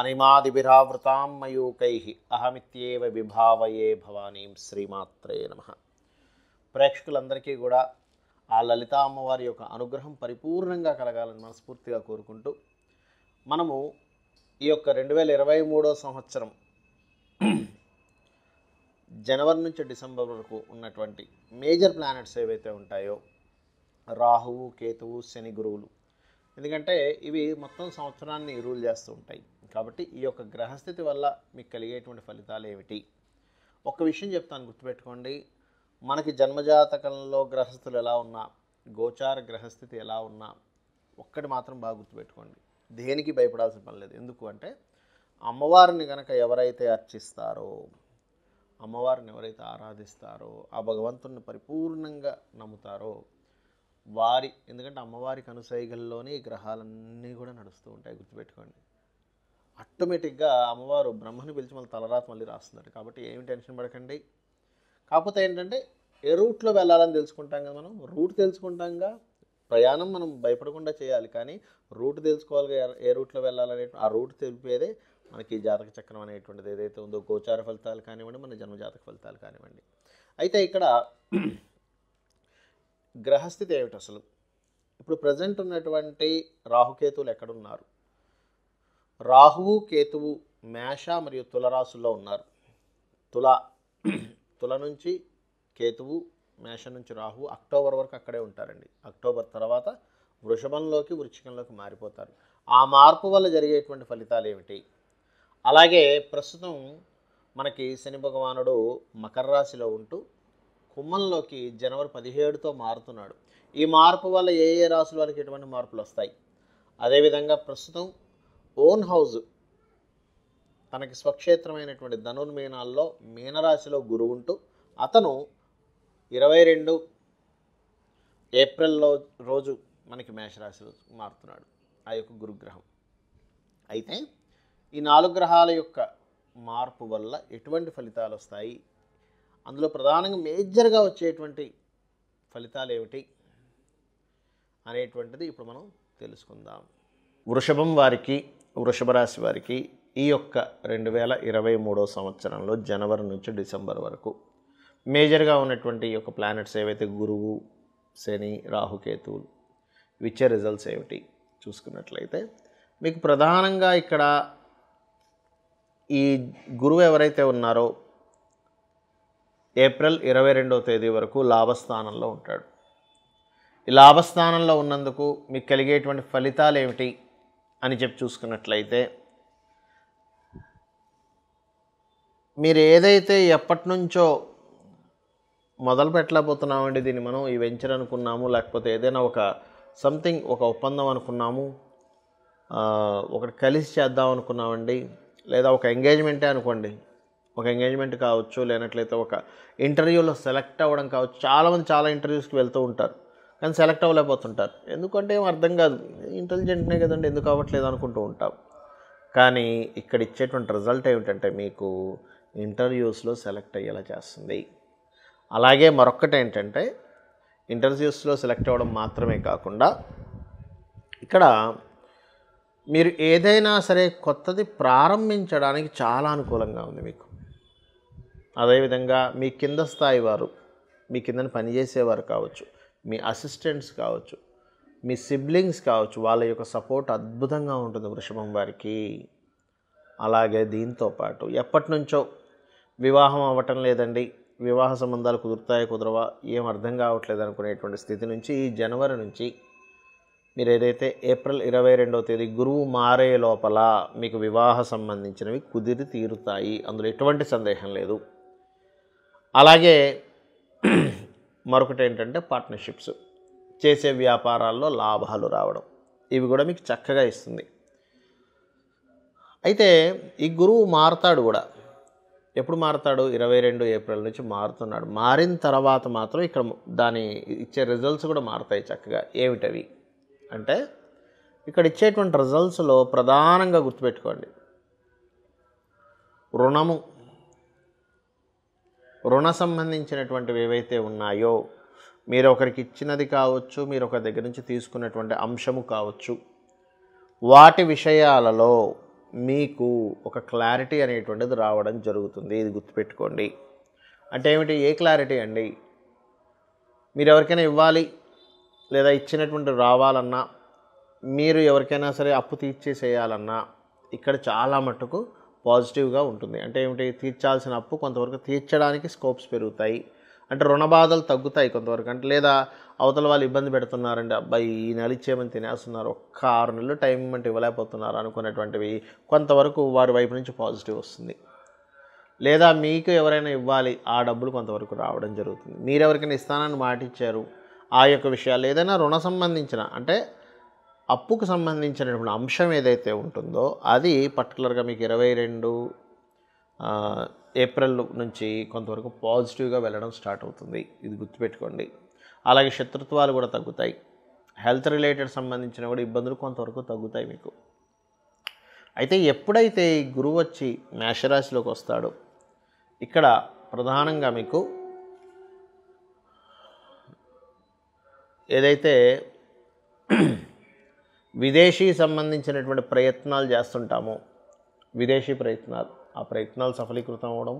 అనిమాదిభిరావృతాం మయూకై అహమిత్యేవ విభావయే భవానీం శ్రీమాత్రే నమ ప్రేక్షకులందరికీ కూడా ఆ లలిత అమ్మవారి యొక్క అనుగ్రహం పరిపూర్ణంగా కలగాలని మనస్ఫూర్తిగా కోరుకుంటూ మనము ఈ యొక్క రెండు వేల ఇరవై మూడో సంవత్సరం జనవరి నుంచి డిసెంబర్ వరకు ఉన్నటువంటి మేజర్ ప్లానెట్స్ ఏవైతే ఉంటాయో రాహువు కేతువు శని గురువులు ఎందుకంటే ఇవి మొత్తం సంవత్సరాన్ని రూల్ చేస్తూ ఉంటాయి కాబట్టి ఈ యొక్క గ్రహస్థితి వల్ల మీకు కలిగేటువంటి ఫలితాలు ఏమిటి ఒక విషయం చెప్తాను గుర్తుపెట్టుకోండి మనకి జన్మజాతకంలో గ్రహస్థులు ఎలా ఉన్నా గోచార గ్రహస్థితి ఎలా ఉన్నా ఒక్కటి మాత్రం బాగా గుర్తుపెట్టుకోండి దేనికి భయపడాల్సిన పని లేదు ఎందుకు అంటే అమ్మవారిని కనుక ఎవరైతే అర్చిస్తారో అమ్మవారిని ఎవరైతే ఆరాధిస్తారో ఆ భగవంతుని పరిపూర్ణంగా నమ్ముతారో వారి ఎందుకంటే అమ్మవారికి అనుసైగల్లోనే ఈ గ్రహాలన్నీ కూడా నడుస్తూ ఉంటాయి గుర్తుపెట్టుకోండి ఆటోమేటిక్గా అమ్మవారు బ్రహ్మని పిలిచి మళ్ళీ తలరాత మళ్ళీ రాస్తున్నారు కాబట్టి ఏమి టెన్షన్ పడకండి కాకపోతే ఏంటంటే ఏ రూట్లో వెళ్ళాలని తెలుసుకుంటాం కదా మనం రూట్ తెలుసుకుంటాంగా ప్రయాణం మనం భయపడకుండా చేయాలి కానీ రూట్ తెలుసుకోవాలి ఏ రూట్లో వెళ్ళాలనే ఆ రూట్ తెలిపేదే మనకి జాతక చక్రం అనేటువంటిది ఏదైతే ఉందో గోచార ఫలితాలు కానివ్వండి మన జన్మ జాతక ఫలితాలు కానివ్వండి అయితే ఇక్కడ గ్రహస్థితి ఏమిటి అసలు ఇప్పుడు ప్రజెంట్ ఉన్నటువంటి రాహుకేతువులు ఎక్కడున్నారు రాహువు కేతువు మేష మరియు తులరాశుల్లో ఉన్నారు తుల తుల నుంచి కేతువు మేష నుంచి రాహువు అక్టోబర్ వరకు అక్కడే ఉంటారండి అక్టోబర్ తర్వాత వృషభంలోకి వృచ్చికంలోకి మారిపోతారు ఆ మార్పు వల్ల జరిగేటువంటి ఫలితాలు ఏమిటి అలాగే ప్రస్తుతం మనకి శని భగవానుడు మకర రాశిలో ఉంటూ కుమ్మంలోకి జనవరి పదిహేడుతో మారుతున్నాడు ఈ మార్పు వల్ల ఏ ఏ రాశుల వారికి ఎటువంటి మార్పులు వస్తాయి అదేవిధంగా ప్రస్తుతం ఓన్ హౌజ్ తనకి స్వక్షేత్రమైనటువంటి ధనుర్మీనాల్లో మీనరాశిలో గురువు ఉంటూ అతను ఇరవై రెండు ఏప్రిల్లో రోజు మనకి మేషరాశిలో మారుతున్నాడు ఆ యొక్క గురుగ్రహం అయితే ఈ నాలుగు గ్రహాల యొక్క మార్పు వల్ల ఎటువంటి ఫలితాలు వస్తాయి అందులో ప్రధానంగా మేజర్గా వచ్చేటువంటి ఫలితాలు ఏమిటి అనేటువంటిది ఇప్పుడు మనం తెలుసుకుందాం వృషభం వారికి వృషభరాశి వారికి ఈ యొక్క రెండు వేల ఇరవై మూడో సంవత్సరంలో జనవరి నుంచి డిసెంబర్ వరకు మేజర్గా ఉన్నటువంటి ఈ యొక్క ప్లానెట్స్ ఏవైతే గురువు శని రాహుకేతువులు ఇచ్చే రిజల్ట్స్ ఏమిటి చూసుకున్నట్లయితే మీకు ప్రధానంగా ఇక్కడ ఈ గురువు ఎవరైతే ఉన్నారో ఏప్రిల్ ఇరవై రెండవ తేదీ వరకు లాభస్థానంలో ఉంటాడు ఈ లాభస్థానంలో ఉన్నందుకు మీకు కలిగేటువంటి ఫలితాలు ఏమిటి అని చెప్పి చూసుకున్నట్లయితే మీరు ఏదైతే ఎప్పటి నుంచో మొదలు పెట్టలేకపోతున్నామండి దీన్ని మనం ఈ వెంచర్ అనుకున్నాము లేకపోతే ఏదైనా ఒక సంథింగ్ ఒక ఒప్పందం అనుకున్నాము ఒకటి కలిసి చేద్దాం అనుకున్నామండి లేదా ఒక ఎంగేజ్మెంటే అనుకోండి ఒక ఎంగేజ్మెంట్ కావచ్చు లేనట్లయితే ఒక ఇంటర్వ్యూలో సెలెక్ట్ అవ్వడం కావచ్చు చాలామంది చాలా ఇంటర్వ్యూస్కి వెళ్తూ ఉంటారు కానీ సెలెక్ట్ అవ్వలేకపోతుంటారు ఎందుకంటే ఏం అర్థం కాదు ఇంటెలిజెంట్నే కదండి ఎందుకు అవ్వట్లేదు అనుకుంటూ ఉంటాం కానీ ఇక్కడ ఇచ్చేటువంటి రిజల్ట్ ఏమిటంటే మీకు ఇంటర్వ్యూస్లో సెలెక్ట్ అయ్యేలా చేస్తుంది అలాగే మరొక్కటి ఏంటంటే ఇంటర్వ్యూస్లో సెలెక్ట్ అవ్వడం మాత్రమే కాకుండా ఇక్కడ మీరు ఏదైనా సరే కొత్తది ప్రారంభించడానికి చాలా అనుకూలంగా ఉంది మీకు అదేవిధంగా మీ కింద స్థాయి వారు మీ కిందని పనిచేసేవారు కావచ్చు మీ అసిస్టెంట్స్ కావచ్చు మీ సిబ్లింగ్స్ కావచ్చు వాళ్ళ యొక్క సపోర్ట్ అద్భుతంగా ఉంటుంది వృషభం వారికి అలాగే దీంతో పాటు ఎప్పటి నుంచో వివాహం అవ్వటం లేదండి వివాహ సంబంధాలు కుదురుతాయో కుదరవా ఏం అర్థం కావట్లేదు అనుకునేటువంటి స్థితి నుంచి ఈ జనవరి నుంచి మీరు ఏదైతే ఏప్రిల్ ఇరవై రెండవ తేదీ గురువు మారే లోపల మీకు వివాహ సంబంధించినవి కుదిరి తీరుతాయి అందులో ఎటువంటి సందేహం లేదు అలాగే మరొకటి ఏంటంటే పార్ట్నర్షిప్స్ చేసే వ్యాపారాల్లో లాభాలు రావడం ఇవి కూడా మీకు చక్కగా ఇస్తుంది అయితే ఈ గురువు మారుతాడు కూడా ఎప్పుడు మారుతాడు ఇరవై రెండు ఏప్రిల్ నుంచి మారుతున్నాడు మారిన తర్వాత మాత్రం ఇక్కడ దాని ఇచ్చే రిజల్ట్స్ కూడా మారుతాయి చక్కగా ఏమిటవి అంటే ఇక్కడ ఇచ్చేటువంటి రిజల్ట్స్లో ప్రధానంగా గుర్తుపెట్టుకోండి రుణము రుణ సంబంధించినటువంటివి ఏవైతే ఉన్నాయో మీరు ఒకరికి ఇచ్చినది కావచ్చు మీరు ఒక దగ్గర నుంచి తీసుకున్నటువంటి అంశము కావచ్చు వాటి విషయాలలో మీకు ఒక క్లారిటీ అనేటువంటిది రావడం జరుగుతుంది ఇది గుర్తుపెట్టుకోండి అంటే ఏమిటి ఏ క్లారిటీ అండి మీరు ఎవరికైనా ఇవ్వాలి లేదా ఇచ్చినటువంటి రావాలన్నా మీరు ఎవరికైనా సరే అప్పు తీర్చేసేయాలన్నా ఇక్కడ చాలా మటుకు పాజిటివ్గా ఉంటుంది అంటే ఏమిటి తీర్చాల్సిన అప్పు కొంతవరకు తీర్చడానికి స్కోప్స్ పెరుగుతాయి అంటే రుణ బాధలు తగ్గుతాయి కొంతవరకు అంటే లేదా అవతల వాళ్ళు ఇబ్బంది పెడుతున్నారండి అబ్బాయి ఈ నెల ఇచ్చేమని తినేస్తున్నారు ఒక్క ఆరు నెలలు టైం అంటే ఇవ్వలేకపోతున్నారు అనుకునేటువంటివి కొంతవరకు వారి వైపు నుంచి పాజిటివ్ వస్తుంది లేదా మీకు ఎవరైనా ఇవ్వాలి ఆ డబ్బులు కొంతవరకు రావడం జరుగుతుంది మీరెవరికైనా ఇస్తానని మాటిచ్చారు ఆ యొక్క విషయాలు ఏదైనా రుణ సంబంధించిన అంటే అప్పుకు సంబంధించినటువంటి అంశం ఏదైతే ఉంటుందో అది పర్టికులర్గా మీకు ఇరవై రెండు ఏప్రిల్ నుంచి కొంతవరకు పాజిటివ్గా వెళ్ళడం స్టార్ట్ అవుతుంది ఇది గుర్తుపెట్టుకోండి అలాగే శత్రుత్వాలు కూడా తగ్గుతాయి హెల్త్ రిలేటెడ్ సంబంధించిన కూడా ఇబ్బందులు కొంతవరకు తగ్గుతాయి మీకు అయితే ఎప్పుడైతే ఈ గురువు వచ్చి మేషరాశిలోకి వస్తాడో ఇక్కడ ప్రధానంగా మీకు ఏదైతే విదేశీ సంబంధించినటువంటి ప్రయత్నాలు చేస్తుంటామో విదేశీ ప్రయత్నాలు ఆ ప్రయత్నాలు సఫలీకృతం అవ్వడం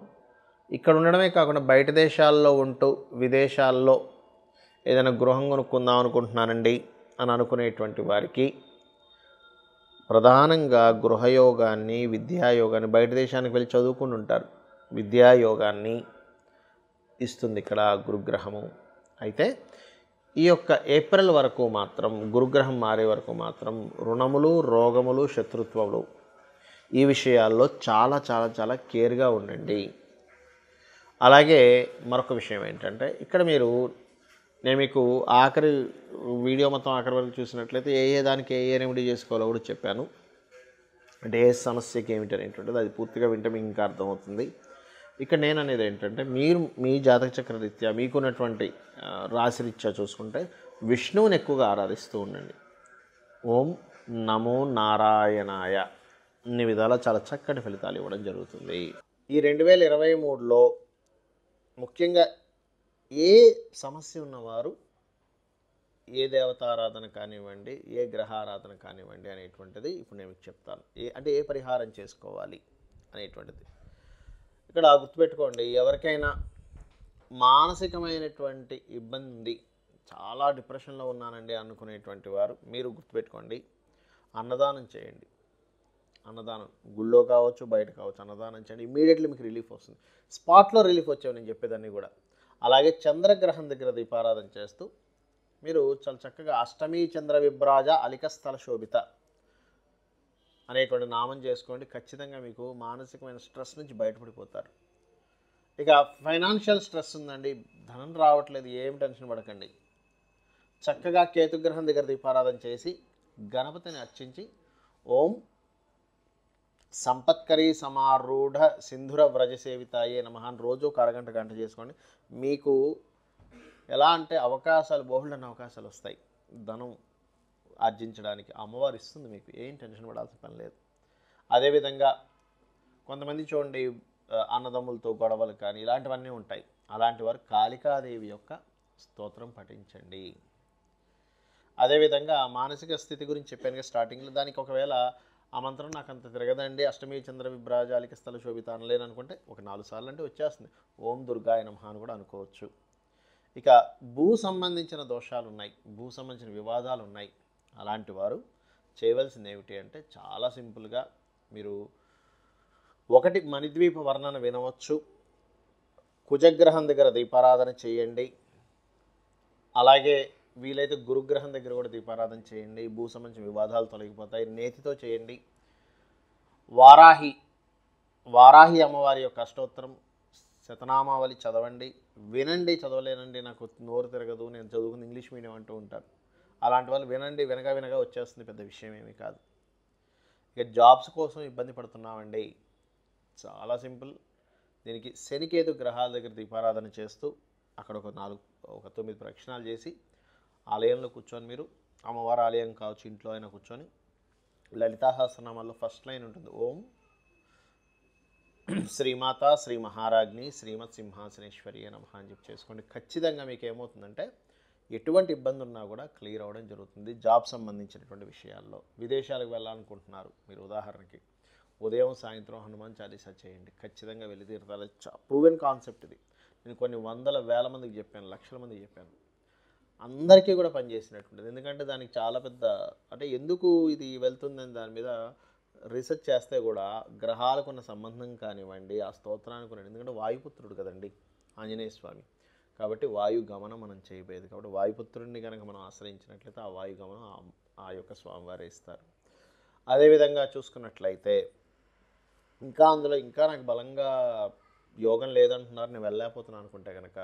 ఇక్కడ ఉండడమే కాకుండా బయట దేశాల్లో ఉంటూ విదేశాల్లో ఏదైనా గృహం కొనుక్కుందాం అనుకుంటున్నానండి అని అనుకునేటువంటి వారికి ప్రధానంగా గృహయోగాన్ని విద్యాయోగాన్ని బయట దేశానికి వెళ్ళి చదువుకుని ఉంటారు విద్యాయోగాన్ని ఇస్తుంది ఇక్కడ గురుగ్రహము అయితే ఈ యొక్క ఏప్రిల్ వరకు మాత్రం గురుగ్రహం మారే వరకు మాత్రం రుణములు రోగములు శత్రుత్వములు ఈ విషయాల్లో చాలా చాలా చాలా కేర్గా ఉండండి అలాగే మరొక విషయం ఏంటంటే ఇక్కడ మీరు నేను మీకు ఆఖరి వీడియో మొత్తం ఆఖరి వరకు చూసినట్లయితే ఏ ఏ దానికి ఏ ఏ రెమెడీ చేసుకోవాలో కూడా చెప్పాను అంటే ఏ సమస్యకి ఏంటంటే అది పూర్తిగా వింటే మీకు ఇంకా అర్థమవుతుంది ఇక్కడ నేను అనేది ఏంటంటే మీరు మీ జాతక చక్రరీత్యా మీకున్నటువంటి రాశిరీత్యా చూసుకుంటే విష్ణువుని ఎక్కువగా ఆరాధిస్తూ ఉండండి ఓం నమో నారాయణాయ అన్ని విధాలా చాలా చక్కటి ఫలితాలు ఇవ్వడం జరుగుతుంది ఈ రెండు వేల ఇరవై మూడులో ముఖ్యంగా ఏ సమస్య ఉన్నవారు ఏ దేవతారాధన కానివ్వండి ఏ గ్రహారాధన కానివ్వండి అనేటువంటిది ఇప్పుడు నేను చెప్తాను ఏ అంటే ఏ పరిహారం చేసుకోవాలి అనేటువంటిది ఇక్కడ గుర్తుపెట్టుకోండి ఎవరికైనా మానసికమైనటువంటి ఇబ్బంది చాలా డిప్రెషన్లో ఉన్నానండి అనుకునేటువంటి వారు మీరు గుర్తుపెట్టుకోండి అన్నదానం చేయండి అన్నదానం గుళ్ళో కావచ్చు బయట కావచ్చు అన్నదానం చేయండి ఇమీడియట్లీ మీకు రిలీఫ్ వస్తుంది స్పాట్లో రిలీఫ్ వచ్చావు నేను చెప్పేదాన్ని కూడా అలాగే చంద్రగ్రహం దగ్గర దీపారాధన చేస్తూ మీరు చాలా చక్కగా అష్టమి చంద్ర విభ్రాజ అలిక స్థల శోభిత అనేటువంటి నామం చేసుకోండి ఖచ్చితంగా మీకు మానసికమైన స్ట్రెస్ నుంచి బయటపడిపోతారు ఇక ఫైనాన్షియల్ స్ట్రెస్ ఉందండి ధనం రావట్లేదు ఏం టెన్షన్ పడకండి చక్కగా కేతుగ్రహం దగ్గర దీపారాధన చేసి గణపతిని అర్చించి ఓం సంపత్కరి సమారూఢ సింధుర వ్రజ సేవితాయే నమహాన్ రోజు అరగంట గంట చేసుకోండి మీకు ఎలా అంటే అవకాశాలు బహుళన అవకాశాలు వస్తాయి ధనం ఆర్జించడానికి అమ్మవారు ఇస్తుంది మీకు ఏం టెన్షన్ పడాల్సిన పని లేదు అదేవిధంగా కొంతమంది చూడండి అన్నదమ్ములతో గొడవలు కానీ ఇలాంటివన్నీ ఉంటాయి అలాంటి వారు కాళికాదేవి యొక్క స్తోత్రం పఠించండి అదేవిధంగా మానసిక స్థితి గురించి చెప్పాను కదా స్టార్టింగ్లో దానికి ఒకవేళ ఆ మంత్రం నాకు అంత తిరగదండి అష్టమి చంద్ర విభ్రాజాలిక స్థల శోభిత అనలేను అనుకుంటే ఒక నాలుగు సార్లు అంటే వచ్చేస్తుంది ఓం దుర్గాయ నమ అని కూడా అనుకోవచ్చు ఇక భూ సంబంధించిన దోషాలు ఉన్నాయి భూ సంబంధించిన వివాదాలు ఉన్నాయి అలాంటి వారు చేయవలసింది ఏమిటి అంటే చాలా సింపుల్గా మీరు ఒకటి మణిద్వీప వర్ణన వినవచ్చు కుజగ్రహం దగ్గర దీపారాధన చేయండి అలాగే వీలైతే గురుగ్రహం దగ్గర కూడా దీపారాధన చేయండి భూ సంబంధించిన వివాదాలు తొలగిపోతాయి నేతితో చేయండి వారాహి వారాహి అమ్మవారి యొక్క అష్టోత్తరం శతనామావళి చదవండి వినండి చదవలేనండి నాకు నోరు తిరగదు నేను చదువుకుని ఇంగ్లీష్ మీడియం అంటూ ఉంటాను అలాంటి వాళ్ళు వినండి వినగా వినగా వచ్చేస్తుంది పెద్ద విషయం ఏమీ కాదు ఇక జాబ్స్ కోసం ఇబ్బంది పడుతున్నామండి చాలా సింపుల్ దీనికి శనికేతు గ్రహాల దగ్గర దీపారాధన చేస్తూ అక్కడ ఒక నాలుగు ఒక తొమ్మిది ప్రక్షణాలు చేసి ఆలయంలో కూర్చొని మీరు అమ్మవారి ఆలయం కావచ్చు ఇంట్లో అయినా కూర్చొని లలితాహాసనామాల్లో ఫస్ట్ లైన్ ఉంటుంది ఓం శ్రీమాత శ్రీ మహారాజ్ని శ్రీమత్ సింహాసనేశ్వరి నమ అని చెప్పి చేసుకోండి ఖచ్చితంగా మీకు ఏమవుతుందంటే ఎటువంటి ఇబ్బంది ఉన్నా కూడా క్లియర్ అవ్వడం జరుగుతుంది జాబ్ సంబంధించినటువంటి విషయాల్లో విదేశాలకు వెళ్ళాలనుకుంటున్నారు మీరు ఉదాహరణకి ఉదయం సాయంత్రం హనుమాన్ చాలీసా చేయండి ఖచ్చితంగా వెళ్ళి తీరుతారు ప్రూవెన్ కాన్సెప్ట్ ఇది నేను కొన్ని వందల వేల మందికి చెప్పాను లక్షల మందికి చెప్పాను అందరికీ కూడా పనిచేసినట్టుంటుంది ఎందుకంటే దానికి చాలా పెద్ద అంటే ఎందుకు ఇది వెళ్తుందని దాని మీద రీసెర్చ్ చేస్తే కూడా గ్రహాలకు ఉన్న సంబంధం కానివ్వండి ఆ స్తోత్రానికి ఉన్న ఎందుకంటే వాయుపుత్రుడు కదండి ఆంజనేయ స్వామి కాబట్టి వాయు గమనం మనం చేయబోయేది కాబట్టి వాయుపుత్రుడిని కనుక మనం ఆశ్రయించినట్లయితే ఆ వాయు గమనం ఆ యొక్క స్వామివారే ఇస్తారు అదేవిధంగా చూసుకున్నట్లయితే ఇంకా అందులో ఇంకా నాకు బలంగా యోగం లేదంటున్నారు నేను వెళ్ళలేకపోతున్నాను అనుకుంటే కనుక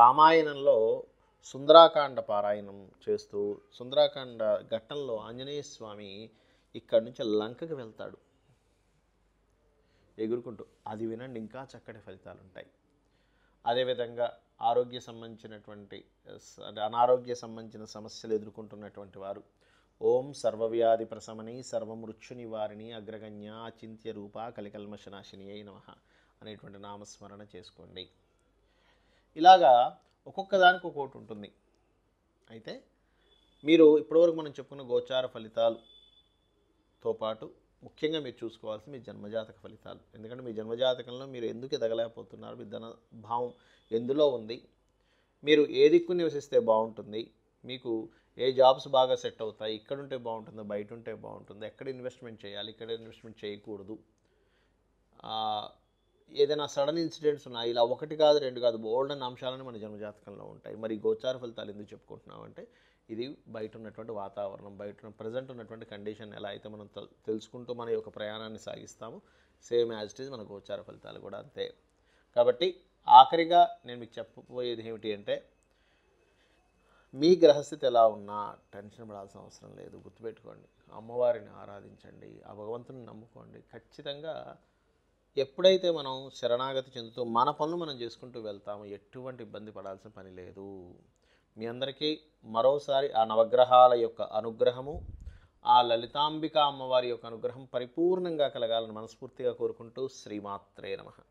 రామాయణంలో సుందరాకాండ పారాయణం చేస్తూ సుందరాకాండ ఘట్టంలో ఆంజనేయ స్వామి ఇక్కడి నుంచి లంకకి వెళ్తాడు ఎగురుకుంటూ అది వినండి ఇంకా చక్కటి ఫలితాలు ఉంటాయి అదేవిధంగా ఆరోగ్య సంబంధించినటువంటి అనారోగ్య సంబంధించిన సమస్యలు ఎదుర్కొంటున్నటువంటి వారు ఓం సర్వవ్యాధి ప్రసమని సర్వమృత్యు నివారిణి అగ్రగణ్య అచింత్య రూప కలికల్మశనాశిని అయి నమ అనేటువంటి నామస్మరణ చేసుకోండి ఇలాగా ఒక్కొక్క దానికి ఒక్కొక్కటి ఉంటుంది అయితే మీరు ఇప్పటివరకు మనం చెప్పుకున్న గోచార ఫలితాలుతో పాటు ముఖ్యంగా మీరు చూసుకోవాల్సి మీ జన్మజాతక ఫలితాలు ఎందుకంటే మీ జన్మజాతకంలో మీరు ఎందుకు ఎదగలేకపోతున్నారు మీ ధన భావం ఎందులో ఉంది మీరు ఏ దిక్కు నివసిస్తే బాగుంటుంది మీకు ఏ జాబ్స్ బాగా సెట్ అవుతాయి ఇక్కడ ఉంటే బాగుంటుంది బయట ఉంటే బాగుంటుంది ఎక్కడ ఇన్వెస్ట్మెంట్ చేయాలి ఇక్కడ ఇన్వెస్ట్మెంట్ చేయకూడదు ఏదైనా సడన్ ఇన్సిడెంట్స్ ఉన్నాయి ఇలా ఒకటి కాదు రెండు కాదు బోల్డ్ అన్న అంశాలని మన జన్మజాతకంలో ఉంటాయి మరి గోచార ఫలితాలు ఎందుకు చెప్పుకుంటున్నామంటే ఇది బయట ఉన్నటువంటి వాతావరణం బయట ప్రజెంట్ ఉన్నటువంటి కండిషన్ ఎలా అయితే మనం తెలుసుకుంటూ మన యొక్క ప్రయాణాన్ని సాగిస్తామో సేమ్ యాజ్ ఇట్ ఈజ్ మన గోచార ఫలితాలు కూడా అంతే కాబట్టి ఆఖరిగా నేను మీకు చెప్పబోయేది ఏమిటి అంటే మీ గ్రహస్థితి ఎలా ఉన్నా టెన్షన్ పడాల్సిన అవసరం లేదు గుర్తుపెట్టుకోండి అమ్మవారిని ఆరాధించండి ఆ భగవంతుని నమ్ముకోండి ఖచ్చితంగా ఎప్పుడైతే మనం శరణాగతి చెందుతూ మన పనులు మనం చేసుకుంటూ వెళ్తామో ఎటువంటి ఇబ్బంది పడాల్సిన పని లేదు మీ అందరికీ మరోసారి ఆ నవగ్రహాల యొక్క అనుగ్రహము ఆ లలితాంబిక అమ్మవారి యొక్క అనుగ్రహం పరిపూర్ణంగా కలగాలని మనస్ఫూర్తిగా కోరుకుంటూ శ్రీమాత్రే నమ